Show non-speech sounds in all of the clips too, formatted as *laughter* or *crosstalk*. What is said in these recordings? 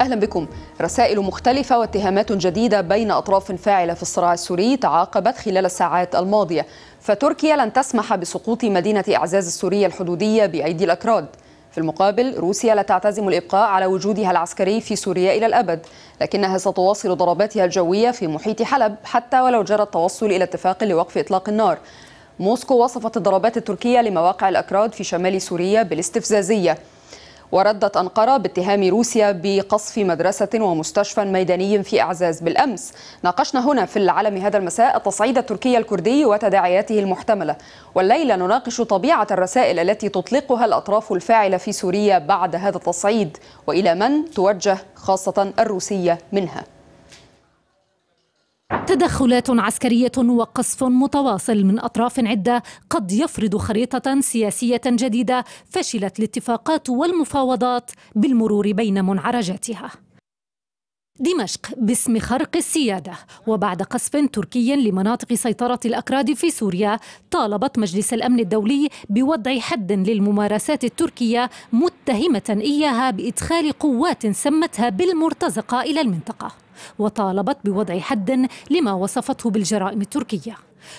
أهلا بكم رسائل مختلفة واتهامات جديدة بين أطراف فاعلة في الصراع السوري تعاقبت خلال الساعات الماضية فتركيا لن تسمح بسقوط مدينة إعزاز السورية الحدودية بأيدي الأكراد في المقابل روسيا لا تعتزم الإبقاء على وجودها العسكري في سوريا إلى الأبد لكنها ستواصل ضرباتها الجوية في محيط حلب حتى ولو جرى التوصل إلى اتفاق لوقف إطلاق النار موسكو وصفت الضربات التركية لمواقع الأكراد في شمال سوريا بالاستفزازية وردت أنقرة باتهام روسيا بقصف مدرسة ومستشفى ميداني في أعزاز بالأمس ناقشنا هنا في العالم هذا المساء التصعيد التركي الكردي وتداعياته المحتملة والليلة نناقش طبيعة الرسائل التي تطلقها الأطراف الفاعلة في سوريا بعد هذا التصعيد وإلى من توجه خاصة الروسية منها تدخلات عسكرية وقصف متواصل من أطراف عدة قد يفرض خريطة سياسية جديدة فشلت الاتفاقات والمفاوضات بالمرور بين منعرجاتها دمشق باسم خرق السيادة وبعد قصف تركي لمناطق سيطرة الأكراد في سوريا طالبت مجلس الأمن الدولي بوضع حد للممارسات التركية متهمة إياها بإدخال قوات سمتها بالمرتزقة إلى المنطقة وطالبت بوضع حد لما وصفته بالجرائم التركيه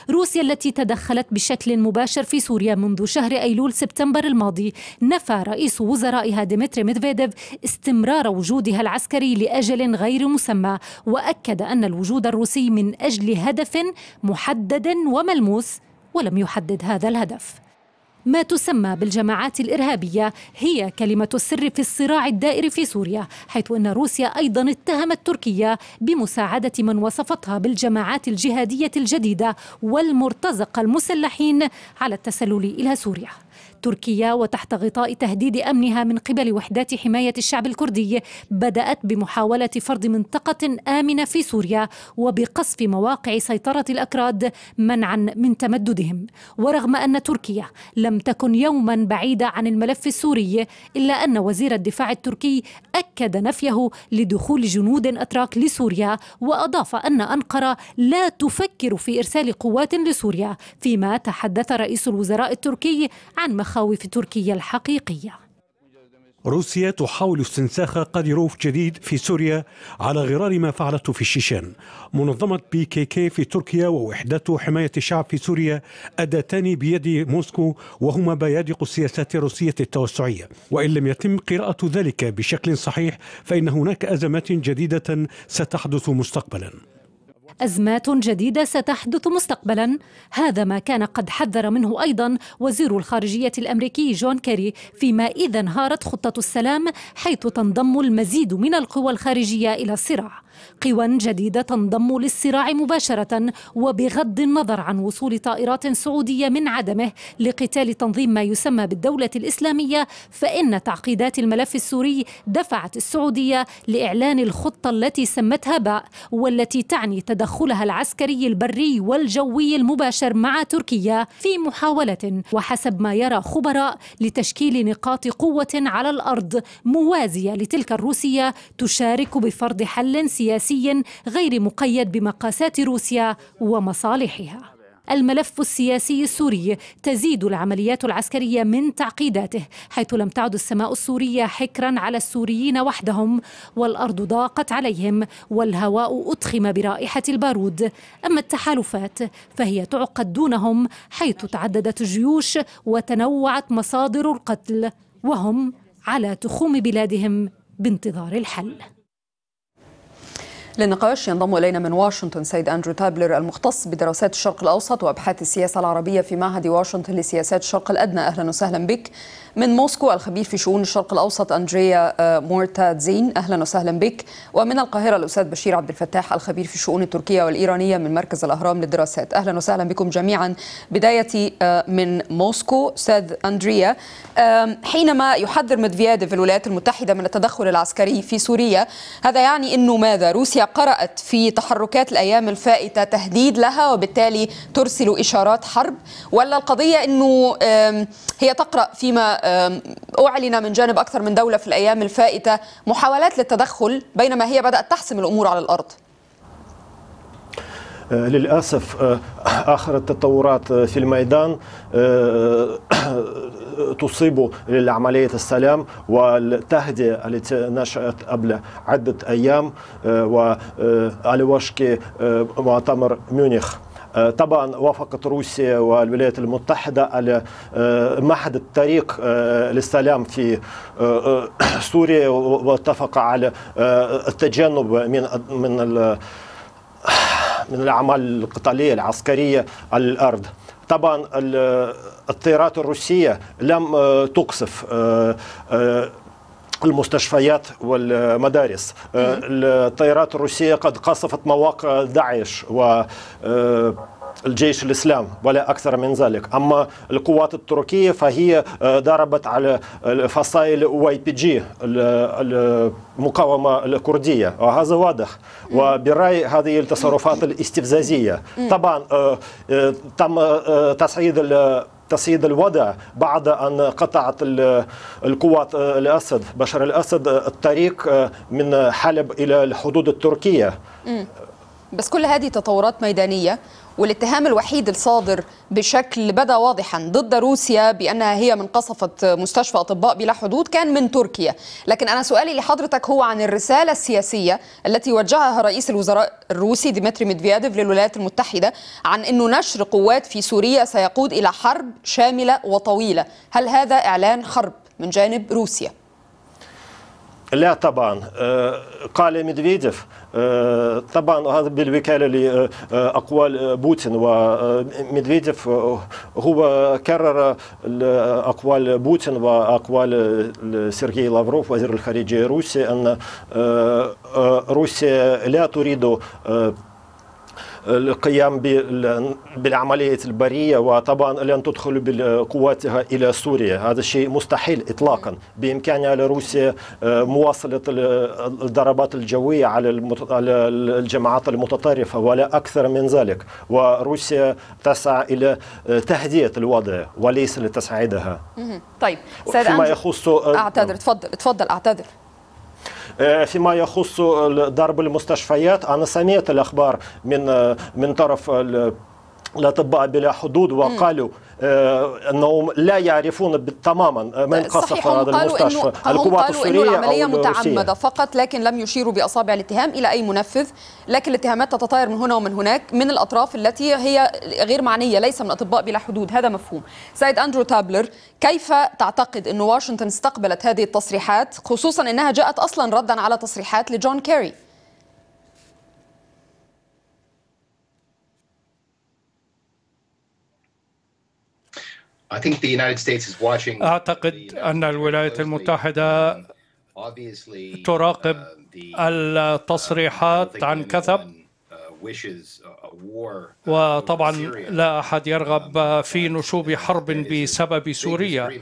روسيا التي تدخلت بشكل مباشر في سوريا منذ شهر أيلول سبتمبر الماضي نفى رئيس وزرائها ديمتري ميدفيديف استمرار وجودها العسكري لأجل غير مسمى وأكد أن الوجود الروسي من أجل هدف محدد وملموس ولم يحدد هذا الهدف ما تسمى بالجماعات الإرهابية هي كلمة السر في الصراع الدائر في سوريا حيث أن روسيا أيضا اتهمت تركيا بمساعدة من وصفتها بالجماعات الجهادية الجديدة والمرتزقة المسلحين على التسلل إلى سوريا تركيا وتحت غطاء تهديد امنها من قبل وحدات حمايه الشعب الكردي بدات بمحاوله فرض منطقه امنه في سوريا وبقصف مواقع سيطره الاكراد منعا من تمددهم ورغم ان تركيا لم تكن يوما بعيده عن الملف السوري الا ان وزير الدفاع التركي اكد نفيه لدخول جنود اتراك لسوريا واضاف ان انقره لا تفكر في ارسال قوات لسوريا فيما تحدث رئيس الوزراء التركي عن مخ المخاوف التركية تركيا الحقيقية روسيا تحاول استنساخ قاديروف جديد في سوريا على غرار ما فعلته في الشيشان منظمة بي كي كي في تركيا ووحدة حماية الشعب في سوريا أداتان بيد موسكو وهما بيادق السياسات الروسية التوسعية وإن لم يتم قراءة ذلك بشكل صحيح فإن هناك أزمات جديدة ستحدث مستقبلاً أزمات جديدة ستحدث مستقبلا هذا ما كان قد حذر منه أيضا وزير الخارجية الأمريكي جون كيري فيما إذا انهارت خطة السلام حيث تنضم المزيد من القوى الخارجية إلى الصراع قوى جديدة تنضم للصراع مباشرة وبغض النظر عن وصول طائرات سعودية من عدمه لقتال تنظيم ما يسمى بالدولة الإسلامية فإن تعقيدات الملف السوري دفعت السعودية لإعلان الخطة التي سمتها باء والتي تعني تدخلها العسكري البري والجوي المباشر مع تركيا في محاولة وحسب ما يرى خبراء لتشكيل نقاط قوة على الأرض موازية لتلك الروسية تشارك بفرض حل سياسي سياسي غير مقيد بمقاسات روسيا ومصالحها الملف السياسي السوري تزيد العمليات العسكرية من تعقيداته حيث لم تعد السماء السورية حكرا على السوريين وحدهم والأرض ضاقت عليهم والهواء أتخم برائحة البارود أما التحالفات فهي تعقد دونهم حيث تعددت الجيوش وتنوعت مصادر القتل وهم على تخوم بلادهم بانتظار الحل للنقاش ينضم إلينا من واشنطن سيد أندرو تابلر المختص بدراسات الشرق الأوسط وأبحاث السياسة العربية في معهد واشنطن لسياسات الشرق الأدنى أهلا وسهلا بك من موسكو الخبير في شؤون الشرق الأوسط أندريا آه، مورتادزين أهلا وسهلا بك ومن القاهرة الأستاذ بشير عبد الفتاح الخبير في الشؤون التركية والإيرانية من مركز الأهرام للدراسات أهلا وسهلا بكم جميعا بدايتي آه، من موسكو أستاذ أندريا حينما يحذر مدفيديف الولايات المتحدة من التدخل العسكري في سوريا هذا يعني أنه ماذا روسيا قرأت في تحركات الأيام الفائتة تهديد لها وبالتالي ترسل إشارات حرب ولا القضية أنه هي تقرأ فيما أعلن من جانب أكثر من دولة في الأيام الفائتة محاولات للتدخل بينما هي بدأت تحسم الأمور على الأرض أه، للأسف أه، آخر التطورات أه، في الميدان تصيب عملية السلام والتهدئة التي نشأت قبل عدة أيام وعلى وشك مؤتمر ميونخ آه، طبعا وافقت روسيا والولايات المتحدة على آه، محد الطريق آه، للسلام في *coughs* سوريا واتفق على التجنب من من من الأعمال القتالية العسكرية على الأرض طبعا الطيارات الروسية لم تقصف المستشفيات والمدارس آه، الطائرات الروسية قد قصفت مواقع داعش و آه، الجيش الإسلام ولا أكثر من ذلك أما القوات التركية فهي آه، ضربت على فصائل واي بي جي المقاومة الكردية وهذا واضح وبرأي هذه التصرفات الاستفزازية طبعا تم تصعيد تصعيد الوضع بعد أن قطعت القوات آه، الأسد بشار الأسد آه، الطريق آه، من حلب إلى الحدود التركية بس كل هذه تطورات ميدانية والاتهام الوحيد الصادر بشكل بدا واضحا ضد روسيا بانها هي من قصفت مستشفى اطباء بلا حدود كان من تركيا لكن انا سؤالي لحضرتك هو عن الرساله السياسيه التي وجهها رئيس الوزراء الروسي ديمتري ميدفيديف للولايات المتحده عن انه نشر قوات في سوريا سيقود الى حرب شامله وطويله هل هذا اعلان حرب من جانب روسيا لا طبعا آه، قال ميدفيديف آه، طبعا هذا بالوكالة لأقوال بوتين وميدفيديف آه، هو كرر أقوال بوتين وأقوال سيرجي لافروف وزير الخارجية الروسي أن روسيا لا تريد القيام بالعملية البرية وطبعا لن تدخل بقواتها إلى سوريا هذا الشيء مستحيل إطلاقا بإمكانها لروسيا آه، مواصلة الضربات الجوية على الجماعات المتطرفة ولا أكثر من ذلك وروسيا تسعى إلى آه، تهدئة الوضع وليس لتسعيدها طيب فيما يخص آه، اعتذر تفضل تفضل اعتذر آه، فيما يخص ضرب المستشفيات أنا سمعت الأخبار من آه، من طرف الأطباء بلا حدود وقالوا آه، أنهم لا يعرفون تماما آه، من قصف هذا المستشفى القوات السورية إنه العملية متعمدة فقط لكن لم يشيروا بأصابع الاتهام إلى أي منفذ لكن الاتهامات تتطاير من هنا ومن هناك من الأطراف التي هي غير معنية ليس من أطباء بلا حدود هذا مفهوم سيد أندرو تابلر كيف تعتقد أن واشنطن استقبلت هذه التصريحات خصوصا أنها جاءت أصلا ردا على تصريحات لجون كيري أعتقد أن الولايات المتحدة um, تراقب um, uh, التصريحات عن كثب uh, uh, وطبعا لا أحد يرغب um, في نشوب حرب بسبب سوريا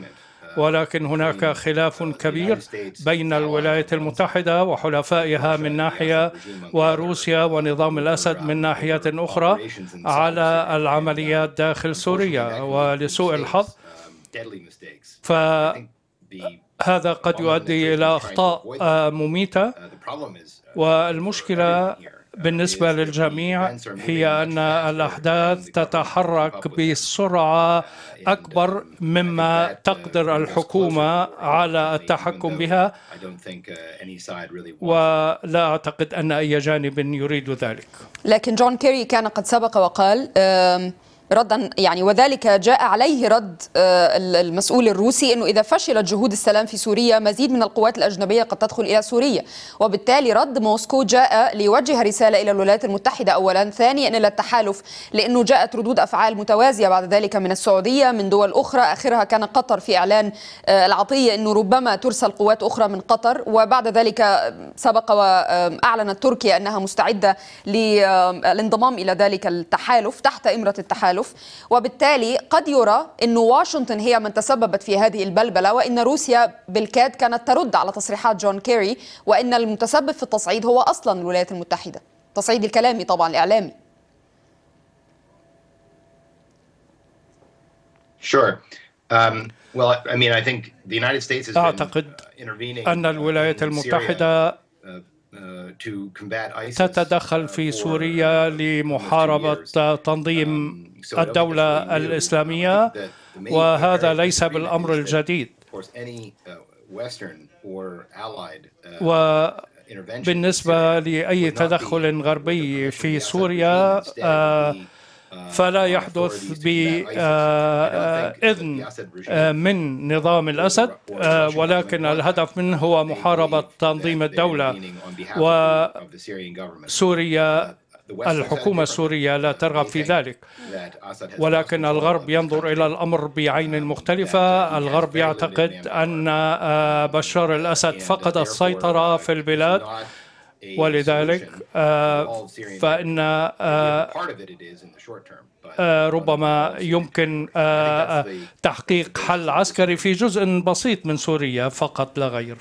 ولكن هناك خلاف كبير بين الولايات المتحدة وحلفائها من ناحية وروسيا ونظام الأسد من ناحية أخرى على العمليات داخل سوريا ولسوء الحظ ف هذا قد يؤدي إلى أخطاء مميتة والمشكلة بالنسبة للجميع هي أن الأحداث تتحرك بسرعة أكبر مما تقدر الحكومة على التحكم بها ولا أعتقد أن أي جانب يريد ذلك لكن جون كيري كان قد سبق وقال ردا يعني وذلك جاء عليه رد آه، المسؤول الروسي انه اذا فشلت جهود السلام في سوريا مزيد من القوات الاجنبيه قد تدخل الى سوريا وبالتالي رد موسكو جاء ليوجه رساله الى الولايات المتحده اولا ثانيا الى التحالف لانه جاءت ردود افعال متوازيه بعد ذلك من السعوديه من دول اخرى اخرها كان قطر في اعلان آه، العطيه انه ربما ترسل قوات اخرى من قطر وبعد ذلك آه، سبق واعلنت تركيا انها مستعده للانضمام الى ذلك التحالف تحت امره التحالف التحالف وبالتالي قد يرى أن واشنطن هي من تسببت في هذه البلبلة وأن روسيا بالكاد كانت ترد على تصريحات جون كيري وأن المتسبب في التصعيد هو أصلا الولايات المتحدة تصعيد الكلامي طبعا الإعلامي Sure. Um, well, I mean, I think the United States has أعتقد أن الولايات المتحدة Uh, تتدخل في uh, سوريا لمحاربة تنظيم um, الدولة الإسلامية وهذا ليس بالأمر الجديد uh, وبالنسبة لأي تدخل غربي في سوريا فلا يحدث بإذن آه، آه، آه، من نظام الأسد ولكن الهدف منه هو محاربة تنظيم الدولة وسوريا uh, الحكومة السورية لا uh, ترغب في ذلك ولكن الغرب ينظر إلى الأمر بعين uh, مختلفة الغرب يعتقد أن بشار الأسد فقد السيطرة في البلاد إيه، ولذلك آه، فإن آه، آه، ربما يمكن تحقيق حل عسكري في جزء بسيط من سوريا فقط لا غير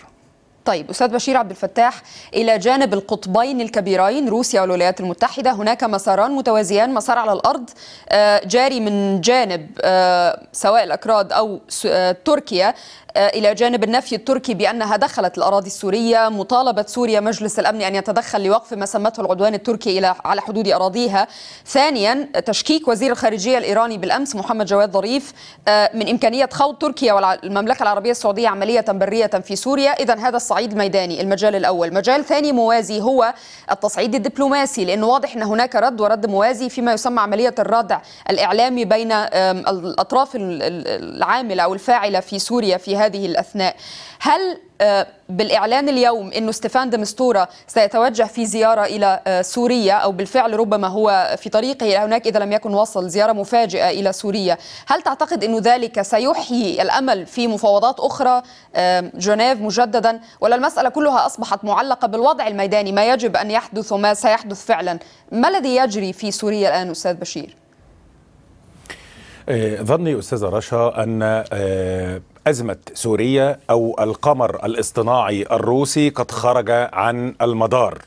طيب استاذ بشير عبد الفتاح الى جانب القطبين الكبيرين روسيا والولايات المتحده هناك مساران متوازيان مسار على الارض آه، جاري من جانب آه، سواء الاكراد او آه، تركيا الى جانب النفي التركي بانها دخلت الاراضي السوريه مطالبه سوريا مجلس الامن ان يتدخل لوقف ما سمته العدوان التركي الى على حدود اراضيها ثانيا تشكيك وزير الخارجيه الايراني بالامس محمد جواد ظريف من امكانيه خوض تركيا والمملكه العربيه السعوديه عمليه بريه في سوريا اذا هذا الصعيد التصعيد الميداني المجال الأول مجال ثاني موازي هو التصعيد الدبلوماسي لأنه واضح أن هناك رد ورد موازي فيما يسمى عملية الردع الإعلامي بين الأطراف العاملة أو الفاعلة في سوريا في هذه الأثناء هل آه، بالإعلان اليوم أنه ستيفان دمستورة سيتوجه في زيارة إلى آه، سوريا أو بالفعل ربما هو في طريقه إلى هناك إذا لم يكن وصل زيارة مفاجئة إلى سوريا هل تعتقد أن ذلك سيحيي الأمل في مفاوضات أخرى آه، جنيف مجددا ولا المسألة كلها أصبحت معلقة بالوضع الميداني ما يجب أن يحدث وما سيحدث فعلا ما الذي يجري في سوريا الآن أستاذ بشير ظني أستاذة رشا أن أزمة سوريا أو القمر الاصطناعي الروسي قد خرج عن المدار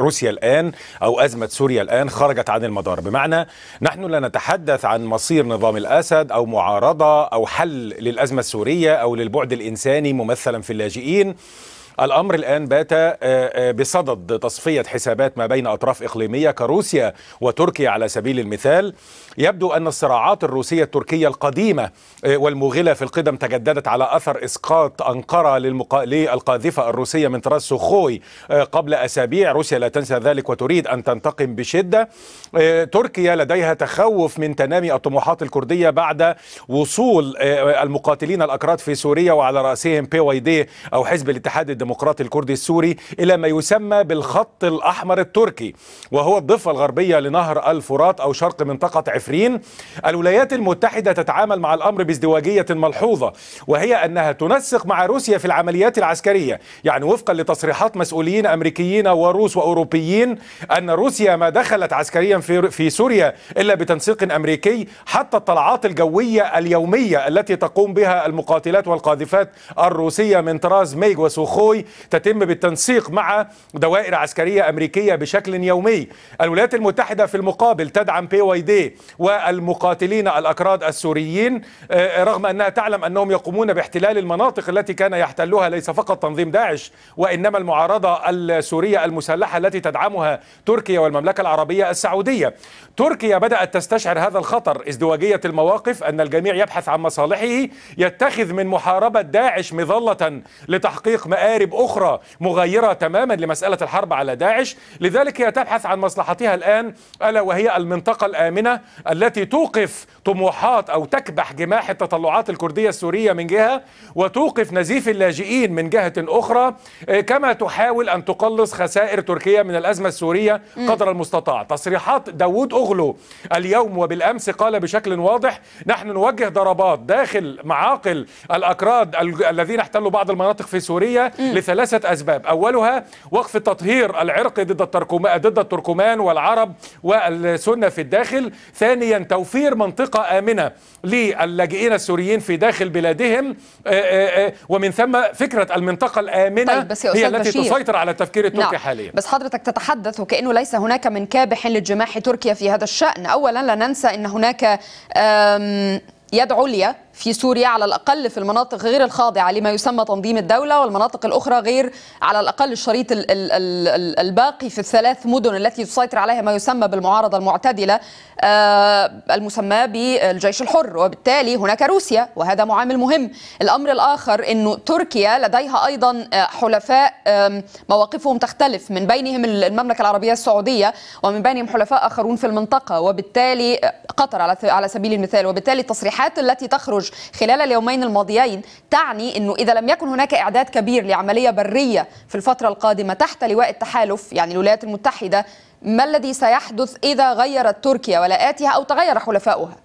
روسيا الآن أو أزمة سوريا الآن خرجت عن المدار بمعنى نحن لا نتحدث عن مصير نظام الأسد أو معارضة أو حل للأزمة السورية أو للبعد الإنساني ممثلا في اللاجئين الأمر الآن بات آه، آه، بصدد تصفية حسابات ما بين أطراف إقليمية كروسيا وتركيا على سبيل المثال يبدو أن الصراعات الروسية التركية القديمة آه، والموغلة في القدم تجددت على أثر إسقاط أنقرة للقاذفة الروسية من طراز سوخوي قبل أسابيع روسيا لا تنسى ذلك وتريد أن تنتقم بشدة تركيا لديها تخوف من تنامي الطموحات الكردية بعد وصول المقاتلين الأكراد في سوريا وعلى رأسهم بي واي دي أو حزب الاتحاد الديمقراطي الديمقراطي الكردي السوري إلى ما يسمى بالخط الأحمر التركي وهو الضفة الغربية لنهر الفرات أو شرق منطقة عفرين الولايات المتحدة تتعامل مع الأمر بازدواجية ملحوظة وهي أنها تنسق مع روسيا في العمليات العسكرية يعني وفقا لتصريحات مسؤولين أمريكيين وروس وأوروبيين أن روسيا ما دخلت عسكريا في, في سوريا إلا بتنسيق أمريكي حتى الطلعات الجوية اليومية التي تقوم بها المقاتلات والقاذفات الروسية من طراز ميج وسوخوي العضوي تتم بالتنسيق مع دوائر عسكرية أمريكية بشكل يومي الولايات المتحدة في المقابل تدعم بي واي دي والمقاتلين الأكراد السوريين آه، رغم أنها تعلم أنهم يقومون باحتلال المناطق التي كان يحتلها ليس فقط تنظيم داعش وإنما المعارضة السورية المسلحة التي تدعمها تركيا والمملكة العربية السعودية تركيا بدأت تستشعر هذا الخطر ازدواجية المواقف أن الجميع يبحث عن مصالحه يتخذ من محاربة داعش مظلة لتحقيق مآرب تجارب أخرى مغيرة تماما لمسألة الحرب على داعش لذلك هي تبحث عن مصلحتها الآن ألا وهي المنطقة الآمنة التي توقف طموحات أو تكبح جماح التطلعات الكردية السورية من جهة وتوقف نزيف اللاجئين من جهة أخرى آه، كما تحاول أن تقلص خسائر تركيا من الأزمة السورية قدر المستطاع تصريحات داوود أغلو اليوم وبالأمس قال بشكل واضح نحن نوجه ضربات داخل معاقل الأكراد الذين احتلوا بعض المناطق في سوريا لثلاثة أسباب أولها وقف تطهير العرق ضد التركمان ضد التركمان والعرب والسنة في الداخل ثانيا توفير منطقة آمنة للاجئين السوريين في داخل بلادهم آه، آه، آه، ومن ثم فكرة المنطقة الآمنة طيب بس هي التي بشير. تسيطر على التفكير التركي نعم. حاليا بس حضرتك تتحدث وكأنه ليس هناك من كابح لجماح تركيا في هذا الشأن أولا لا ننسى أن هناك يد عليا في سوريا على الأقل في المناطق غير الخاضعة لما يسمى تنظيم الدولة والمناطق الأخرى غير على الأقل الشريط الباقي في الثلاث مدن التي تسيطر عليها ما يسمى بالمعارضة المعتدلة آه، المسمى بالجيش الحر وبالتالي هناك روسيا وهذا معامل مهم الأمر الآخر أن تركيا لديها أيضا آه، حلفاء مواقفهم تختلف من بينهم المملكة العربية السعودية ومن بينهم حلفاء آخرون في المنطقة وبالتالي آه، قطر على سبيل المثال وبالتالي التصريحات التي تخرج الخروج خلال اليومين الماضيين تعني أنه إذا لم يكن هناك إعداد كبير لعملية برية في الفترة القادمة تحت لواء التحالف يعني الولايات المتحدة ما الذي سيحدث إذا غيرت تركيا ولاءاتها أو تغير حلفاؤها؟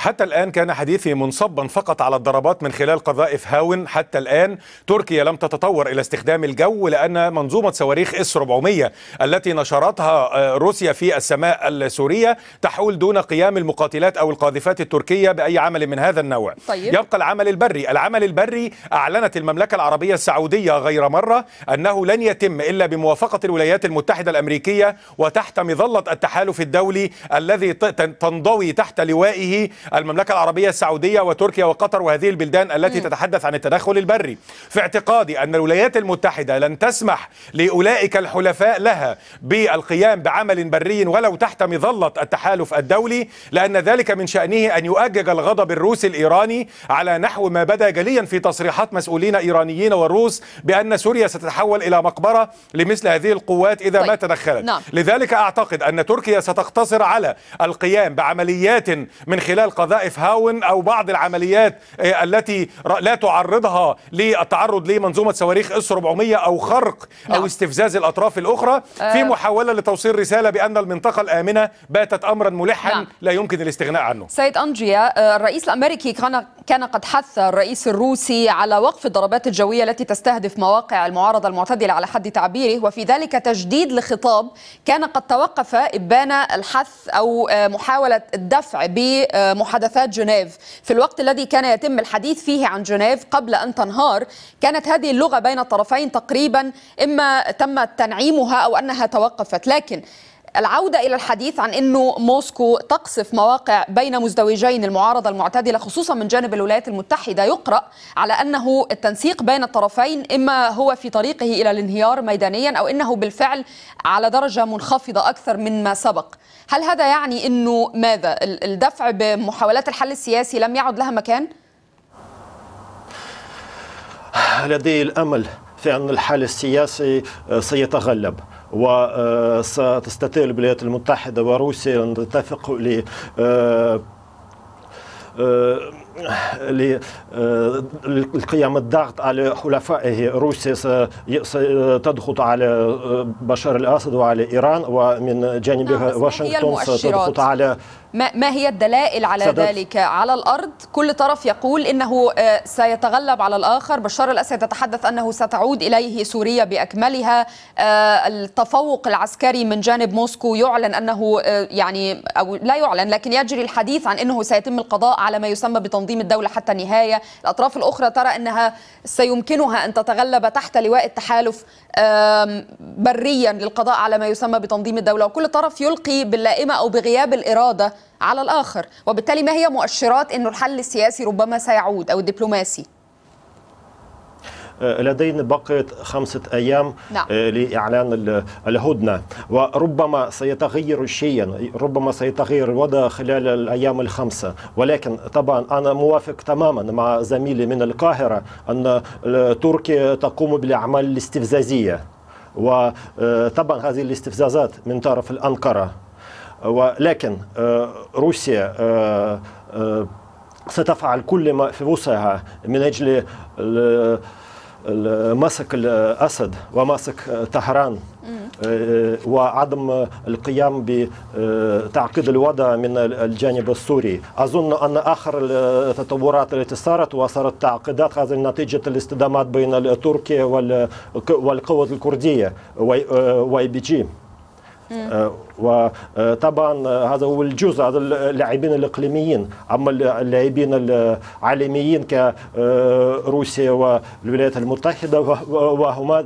حتى الآن كان حديثي منصبا فقط على الضربات من خلال قذائف هاون حتى الآن تركيا لم تتطور إلى استخدام الجو لأن منظومة صواريخ إس 400 التي نشرتها آه، روسيا في السماء السورية تحول دون قيام المقاتلات أو القاذفات التركية بأي عمل من هذا النوع طيب. يبقى العمل البري العمل البري أعلنت المملكة العربية السعودية غير مرة أنه لن يتم إلا بموافقة الولايات المتحدة الأمريكية وتحت مظلة التحالف الدولي الذي تنضوي تحت لوائه المملكة العربية السعودية وتركيا وقطر وهذه البلدان التي م. تتحدث عن التدخل البري في اعتقادي أن الولايات المتحدة لن تسمح لأولئك الحلفاء لها بالقيام بعمل بري ولو تحت مظلة التحالف الدولي لأن ذلك من شأنه أن يؤجج الغضب الروسي الإيراني على نحو ما بدا جليا في تصريحات مسؤولين إيرانيين والروس بأن سوريا ستتحول إلى مقبرة لمثل هذه القوات إذا طيب. ما تدخلت نعم. لذلك أعتقد أن تركيا ستقتصر على القيام بعمليات من خلال قذائف هاون او بعض العمليات آه، التي لا تعرضها للتعرض لمنظومه صواريخ اس 400 او خرق او نعم. استفزاز الاطراف الاخرى في آه. محاوله لتوصيل رساله بان المنطقه الامنه باتت امرا ملحا نعم. لا يمكن الاستغناء عنه سيد انجيا آه، الرئيس الامريكي كان كان قد حث الرئيس الروسي على وقف الضربات الجويه التي تستهدف مواقع المعارضه المعتدله على حد تعبيره وفي ذلك تجديد لخطاب كان قد توقف ابان الحث او محاوله الدفع بمحاولة محادثات جنيف في الوقت الذي كان يتم الحديث فيه عن جنيف قبل أن تنهار كانت هذه اللغة بين الطرفين تقريبا إما تم تنعيمها أو أنها توقفت لكن العودة إلى الحديث عن أنه موسكو تقصف مواقع بين مزدوجين المعارضة المعتدلة خصوصا من جانب الولايات المتحدة يقرأ على أنه التنسيق بين الطرفين إما هو في طريقه إلى الانهيار ميدانيا أو أنه بالفعل على درجة منخفضة أكثر مما سبق هل هذا يعني أنه ماذا الدفع بمحاولات الحل السياسي لم يعد لها مكان؟ لدي الأمل في أن الحل السياسي آه، سيتغلب وستستطيع الولايات المتحدة وروسيا أن تتفق ل آه، آه، للقيام آه، الضغط على حلفائه روسيا ستضغط على آه، بشار الأسد وعلى إيران ومن جانبها نعم، واشنطن ستضغط على ما هي الدلائل على سدد. ذلك على الأرض كل طرف يقول إنه آه، سيتغلب على الآخر بشار الأسد يتحدث أنه ستعود إليه سوريا بأكملها التفوق العسكري من جانب موسكو يعلن أنه يعني أو لا يعلن لكن يجري الحديث عن أنه سيتم القضاء على ما يسمى بتنظيم تنظيم الدولة حتى النهاية الأطراف الأخرى ترى أنها سيمكنها أن تتغلب تحت لواء التحالف بريا للقضاء على ما يسمى بتنظيم الدولة وكل طرف يلقي باللائمة أو بغياب الإرادة على الآخر وبالتالي ما هي مؤشرات أن الحل السياسي ربما سيعود أو الدبلوماسي آه، لدينا بقية خمسة أيام نعم. آه، لإعلان الهدنة وربما سيتغير شيئا ربما سيتغير الوضع خلال الأيام الخمسة ولكن طبعا أنا موافق تماما مع زميلي من القاهرة أن آه، تركيا تقوم بالأعمال الاستفزازية وطبعا هذه الاستفزازات من طرف الأنقرة ولكن روسيا ستفعل كل ما في وسعها من أجل مسك الأسد ومسك طهران وعدم القيام بتعقيد الوضع من الجانب السوري أظن أن آخر التطورات التي صارت وصارت تعقيدات هذه نتيجة الاصطدامات بين تركيا والقوات الكردية واي آه، بي جي آه، وطبعا آه، آه، هذا هو الجزء هذا اللاعبين الاقليميين اما اللاعبين العالميين كروسيا والولايات المتحده وهما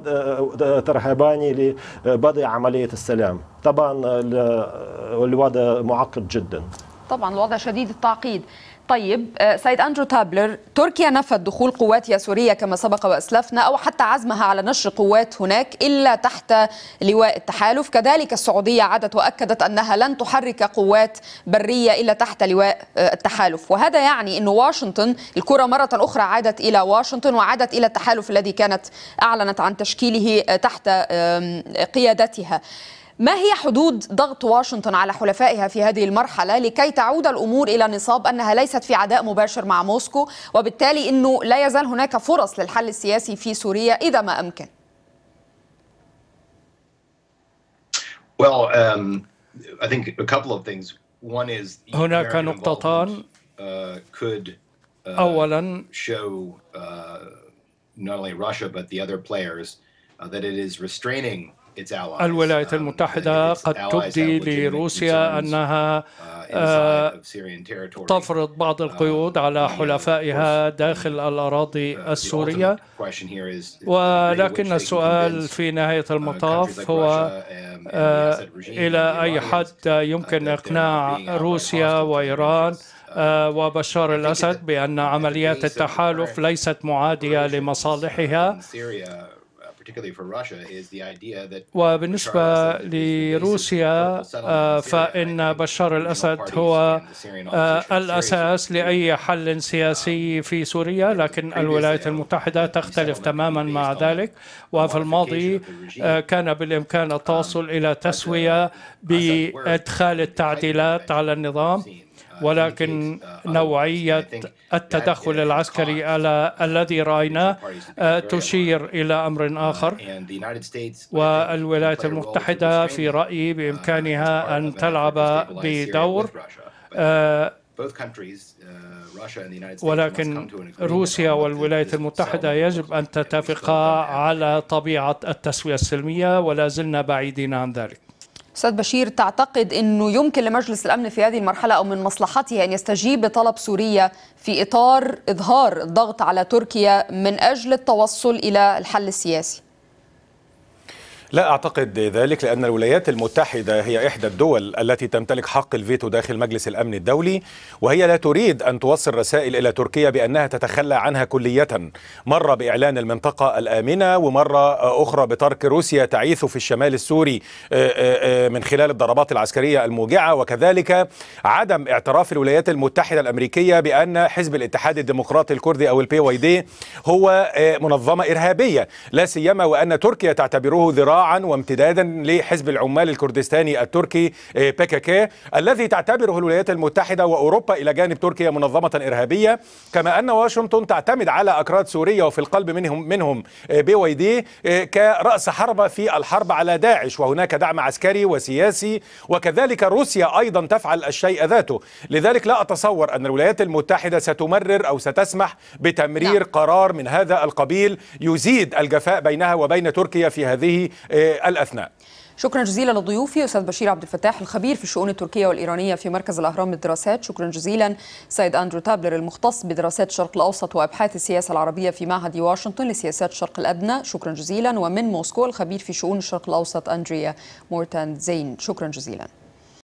ترهبان لبدء عمليه السلام طبعا الوضع معقد جدا طبعا الوضع شديد التعقيد طيب آه، سيد أندرو تابلر تركيا نفت دخول قواتها سورية كما سبق وأسلفنا أو حتى عزمها على نشر قوات هناك إلا تحت لواء التحالف كذلك السعودية عادت وأكدت أنها لن تحرك قوات برية إلا تحت لواء آه، التحالف وهذا يعني أن واشنطن الكرة مرة أخرى عادت إلى واشنطن وعادت إلى التحالف الذي كانت أعلنت عن تشكيله آه، تحت قيادتها ما هي حدود ضغط واشنطن على حلفائها في هذه المرحلة لكي تعود الأمور إلى نصاب أنها ليست في عداء مباشر مع موسكو وبالتالي أنه لا يزال هناك فرص للحل السياسي في سوريا إذا ما أمكن um, هناك نقطتان uh, uh, أولا uh, that it is restraining الولايات آه، المتحدة قد تبدي لروسيا أنها آه، آه، تفرض بعض القيود على يعني حلفائها uh, داخل الأراضي السورية ولكن السؤال في نهاية uh, المطاف هو إلى أي حد uh, يمكن إقناع روسيا وإيران وبشار الأسد بأن عمليات التحالف ليست معادية لمصالحها وبالنسبة لروسيا آه، فإن بشار الأسد هو آه، الأساس لأي حل سياسي في سوريا لكن الولايات uh, المتحدة تختلف تماما مع ذلك وفي الماضي آه، كان بالإمكان um, التوصل إلى تسوية بإدخال التعديلات على النظام ولكن نوعية التدخل العسكري الذي رأيناه آه، تشير إلى أمر آخر والولايات المتحدة في رأيي بإمكانها أن تلعب بدور آه، ولكن روسيا والولايات المتحدة يجب أن تتفقا على طبيعة التسوية السلمية ولا زلنا بعيدين عن ذلك استاذ بشير تعتقد انه يمكن لمجلس الامن في هذه المرحله او من مصلحته ان يستجيب لطلب سوريا في اطار اظهار الضغط على تركيا من اجل التوصل الى الحل السياسي لا أعتقد ذلك لأن الولايات المتحدة هي إحدى الدول التي تمتلك حق الفيتو داخل مجلس الأمن الدولي وهي لا تريد أن توصل رسائل إلى تركيا بأنها تتخلى عنها كلية مرة بإعلان المنطقة الآمنة ومرة أخرى بترك روسيا تعيث في الشمال السوري آه، آه، آه، من خلال الضربات العسكرية الموجعة وكذلك عدم اعتراف الولايات المتحدة الأمريكية بأن حزب الاتحاد الديمقراطي الكردي أو البي واي دي هو منظمة إرهابية لا سيما وأن تركيا تعتبره ذراع وامتدادا لحزب العمال الكردستاني التركي PKK آه، الذي تعتبره الولايات المتحدة وأوروبا إلى جانب تركيا منظمة إرهابية كما أن واشنطن تعتمد على أكراد سوريا وفي القلب منهم منهم آه، بي واي دي آه، كرأس حربة في الحرب على داعش وهناك دعم عسكري وسياسي وكذلك روسيا أيضا تفعل الشيء ذاته لذلك لا أتصور أن الولايات المتحدة ستمرر أو ستسمح بتمرير نعم. قرار من هذا القبيل يزيد الجفاء بينها وبين تركيا في هذه آه، الاثناء شكرا جزيلا لضيوفي استاذ بشير عبد الفتاح الخبير في الشؤون التركيه والايرانيه في مركز الاهرام للدراسات شكرا جزيلا سيد اندرو تابلر المختص بدراسات الشرق الاوسط وابحاث السياسه العربيه في معهد واشنطن لسياسات الشرق الادنى شكرا جزيلا ومن موسكو الخبير في شؤون الشرق الاوسط اندريا مورتان زين شكرا جزيلا